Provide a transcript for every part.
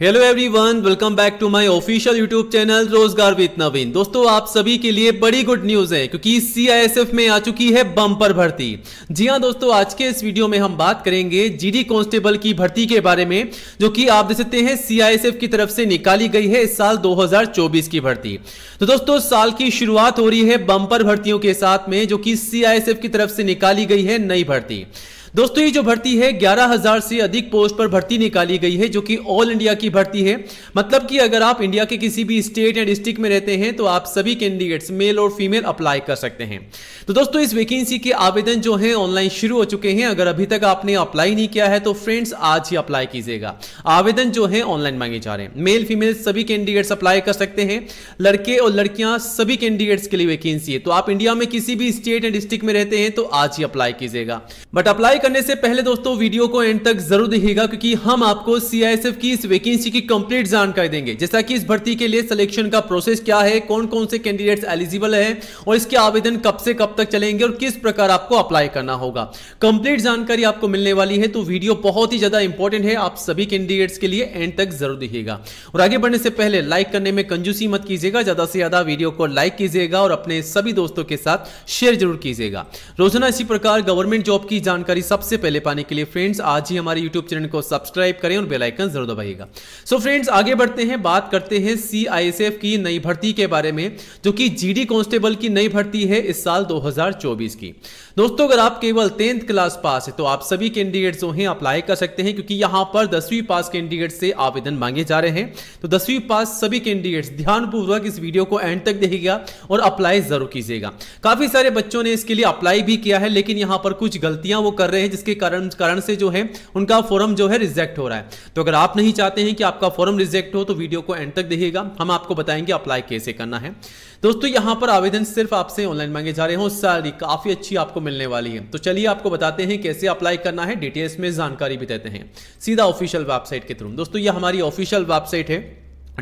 hello everyone welcome back to my official YouTube channel रोजगार with Naveen दोस्तों आप सभी के लिए बड़ी गुड न्यूज है क्योंकि सीआईएसएफ में आ चुकी है बम्पर भर्ती जी हां दोस्तों आज के इस वीडियो में हम बात करेंगे जीडी कांस्टेबल की भर्ती के बारे में जो कि आप देख सकते हैं सीआईएसएफ की तरफ से निकाली गई है इस साल दो की भर्ती तो दोस्तों साल की शुरुआत हो रही है बम्पर भर्तियों के साथ में जो की सीआईएसएफ की तरफ से निकाली गई है नई भर्ती दोस्तों ये जो भर्ती है 11,000 से अधिक पोस्ट पर भर्ती निकाली गई है जो कि ऑल इंडिया की भर्ती है मतलब कि अगर आप इंडिया के किसी भी स्टेट या डिस्ट्रिक्ट में रहते हैं तो आप सभी कैंडिडेट्स मेल और फीमेल अप्लाई कर सकते हैं तो दोस्तों इस वैकेंसी के आवेदन जो है ऑनलाइन शुरू हो चुके हैं अगर अभी तक आपने अप्लाई नहीं किया है तो फ्रेंड्स आज ही अप्लाई कीजिएगा आवेदन जो है ऑनलाइन मांगे जा रहे हैं मेल फीमेल सभी कैंडिडेट्स अप्लाई कर सकते हैं लड़के और लड़कियां सभी कैंडिडेट्स के लिए वैकेंसी है तो आप इंडिया में किसी भी स्टेट या डिस्ट्रिक्ट में रहते हैं तो आज ही अप्लाई कीजिएगा बट अप्लाई करने से पहले दोस्तों वीडियो को एंड तक जरूर देखिएगा क्योंकि हम आपको सीआईएसएफ की इस वैकेंसी की कंप्लीट जानकारी देंगे जैसा कि इस भर्ती के लिए सिलेक्शन का प्रोसेस क्या है कौन कौन से कैंडिडेट्स एलिजिबल हैं और इसके आवेदन कब से कब तक चलेंगे और किस प्रकार आपको अप्लाई करना होगा कंप्लीट जानकारी आपको मिलने वाली है तो वीडियो बहुत ही ज्यादा इंपॉर्टेंट है आप सभी कैंडिडेट्स के लिए एंड तक जरूर देखिएगा और आगे बढ़ने से पहले लाइक करने में कंजूसी मत कीजिएगा ज्यादा से ज्यादा वीडियो को लाइक कीजिएगा और अपने सभी दोस्तों के साथ शेयर जरूर कीजिएगा रोजाना इसी प्रकार गवर्नमेंट जॉब की जानकारी सबसे पहले पाने के लिए फ्रेंड्स आज ही हमारे यूट्यूब चैनल को सब्सक्राइब करें और बेलाइकन जरूर दबाइएगा सो फ्रेंड्स आगे बढ़ते हैं बात करते हैं सी की नई भर्ती के बारे में जो कि जी कांस्टेबल की नई भर्ती है इस साल दो की दोस्तों अगर आप केवल टेंथ क्लास पास है तो आप सभी कैंडिडेट जो है अप्लाई कर सकते हैं क्योंकि यहां पर दसवीं पास कैंडिडेट से आवेदन मांगे जा रहे हैं तो दसवीं पास सभी कैंडिडेट्स ध्यानपूर्वक इस वीडियो को एंड तक देखिएगा और अप्लाई जरूर कीजिएगा काफी सारे बच्चों ने इसके लिए अप्लाई भी किया है लेकिन यहां पर कुछ गलतियां वो कर रहे रहे हैं जिसके कारण कारण से जो है उनका फॉर्म जो है रिजेक्ट हो रहा है तो अगर आप नहीं चाहते हैं कि आपका फॉर्म रिजेक्ट हो तो वीडियो को एंड तक देखिएगा हम आपको बताएंगे अप्लाई कैसे करना है दोस्तों यहां पर आवेदन सिर्फ आपसे ऑनलाइन मांगे जा रहे हो सारी काफी अच्छी आपको मिलने वाली है तो चलिए आपको बताते हैं कैसे अप्लाई करना है डिटेल्स में जानकारी भी देते हैं सीधा ऑफिशियल वेबसाइट के थ्रू दोस्तों ये हमारी ऑफिशियल वेबसाइट है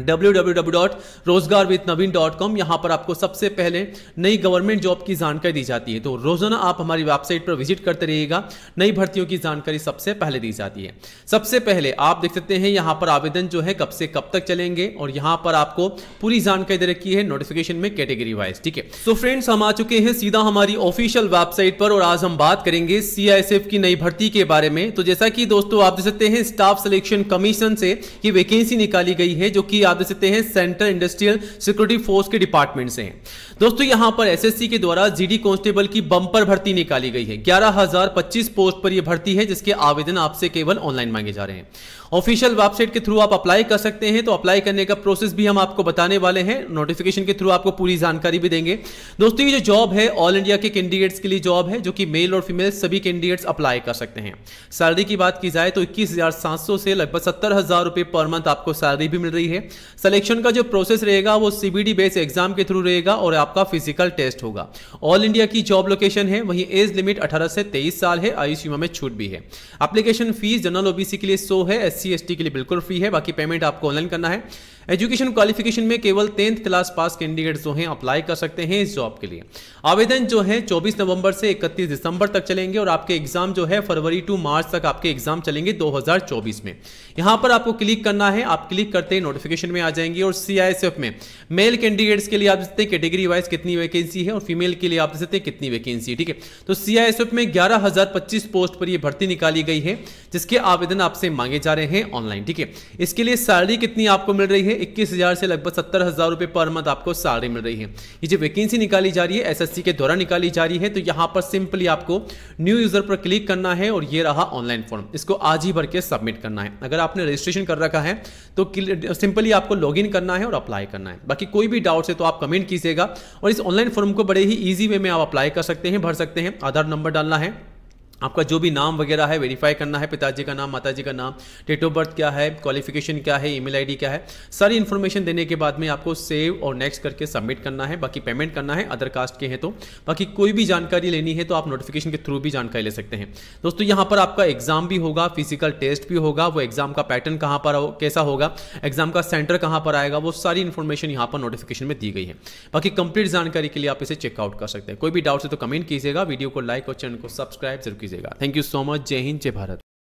www.rozgarwithnavin.com यहां पर आपको सबसे पहले नई गवर्नमेंट जॉब की जानकारी दी जाती है तो रोजाना आप हमारी वेबसाइट पर विजिट करते रहिएगा नई भर्तियों की जानकारी सबसे पहले दी जाती है सबसे पहले आप देख सकते हैं यहां पर आवेदन जो है कब से कब तक चलेंगे और यहां पर आपको पूरी जानकारी दे रखी है नोटिफिकेशन में कैटेगरी वाइज ठीक है सो फ्रेंड्स हम आ चुके हैं सीधा हमारी ऑफिशियल वेबसाइट पर और आज हम बात करेंगे सीआईएसएफ की नई भर्ती के बारे में तो जैसा कि दोस्तों आप देख सकते हैं स्टाफ सिलेक्शन कमीशन से ये वैकेंसी निकाली गई है जो कि याद रख सकते हैं सेंट्रल इंडस्ट्रियल सिक्योरिटी फोर्स के डिपार्टमेंट से हैं दोस्तों यहां पर एसएससी के द्वारा जीडी कांस्टेबल की बंपर भर्ती निकाली गई है 11,025 पोस्ट पर यह भर्ती है जिसके आवेदन आपसे केवल ऑनलाइन मांगे जा रहे हैं ऑफिशियल वेबसाइट के थ्रू आप अप्लाई कर सकते हैं तो अप्लाई करने का प्रोसेस भी हम आपको बताने वाले हैं नोटिफिकेशन के थ्रू आपको पूरी जानकारी भी देंगे दोस्तों ये जो जॉब है ऑल इंडिया के कैंडिडेट्स के लिए जॉब है जो कि मेल और फीमेल सभी कैंडिडेट्स अप्लाई कर सकते हैं सैलरी की बात की जाए तो इक्कीस से लगभग सत्तर हजार रुपये पर मंथ आपको सैलरी भी मिल रही है सिलेक्शन का जो प्रोसेस रहेगा वो सीबीडी बेस्ड एग्जाम के थ्रू रहेगा और आपका फिजिकल टेस्ट होगा ऑल इंडिया की जॉब लोकेशन है वहीं एज लिमिट 18 से 23 साल है आयु सीमा में छूट भी है एप्लीकेशन फीस जनरल ओबीसी के लिए सो है एस सी के लिए बिल्कुल फ्री है बाकी पेमेंट आपको ऑनलाइन करना है एजुकेशन क्वालिफिकेशन में केवल टेंथ क्लास पास कैंडिडेट जो हैं अप्लाई कर सकते हैं इस जॉब के लिए आवेदन जो है 24 नवंबर से 31 दिसंबर तक चलेंगे और आपके एग्जाम जो है फरवरी टू मार्च तक आपके एग्जाम चलेंगे 2024 में यहां पर आपको क्लिक करना है आप क्लिक करते ही नोटिफिकेशन में आ जाएंगे और सीआईएसएफ में मेल कैंडिडेट्स के लिए आप सकते कैटेगरी वाइज कितनी वैकेंसी है और फीमेल के लिए आप सकते कितनी वैकेंसी ठीक है तो सीआईएसएफ में ग्यारह पोस्ट पर यह भर्ती निकाली गई है जिसके आवेदन आपसे मांगे जा रहे हैं ऑनलाइन ठीक है इसके लिए सैलरी कितनी आपको मिल रही है है इक्कीस हज़ार से लगभग सत्तर हज़ार रुपये पर मंथ आपको सैलरी मिल रही है ये जो वैकेंसी निकाली जा रही है एसएससी के द्वारा निकाली जा रही है तो यहाँ पर सिंपली आपको न्यू यूज़र पर क्लिक करना है और ये रहा ऑनलाइन फॉर्म इसको आज ही भर के सबमिट करना है अगर आपने रजिस्ट्रेशन कर रखा है तो सिंपली आपको लॉग करना है और अप्लाई करना है बाकी कोई भी डाउट है तो आप कमेंट कीजिएगा और इस ऑनलाइन फॉर्म को बड़े ही ईजी वे में आप अप्लाई कर सकते हैं भर सकते हैं आधार नंबर डालना है आपका जो भी नाम वगैरह है वेरीफाई करना है पिताजी का नाम माताजी का नाम डेट ऑफ बर्थ क्या है क्वालिफिकेशन क्या है ईमेल आईडी क्या है सारी इन्फॉर्मेशन देने के बाद में आपको सेव और नेक्स्ट करके सबमिट करना है बाकी पेमेंट करना है अदर कास्ट के हैं तो बाकी कोई भी जानकारी लेनी है तो आप नोटिफिकेशन के थ्रू भी जानकारी ले सकते हैं दोस्तों यहाँ पर आपका एग्जाम भी होगा फिजिकल टेस्ट भी होगा वो एग्जाम का पैटर्न कहाँ पर हो, कैसा होगा एग्जाम का सेंटर कहाँ पर आएगा वो सारी इन्फॉर्मेशन यहाँ पर नोटिफिकेशन में दी गई है बाकी कंप्लीट जानकारी के लिए आप इसे चेकआउट कर सकते हैं कोई भी डाउट है तो कमेंट कीजिएगा वीडियो को लाइक और चैनल को सब्सक्राइब जरूर कीजिएगा थैंक यू सो मच जय हिंद जय भारत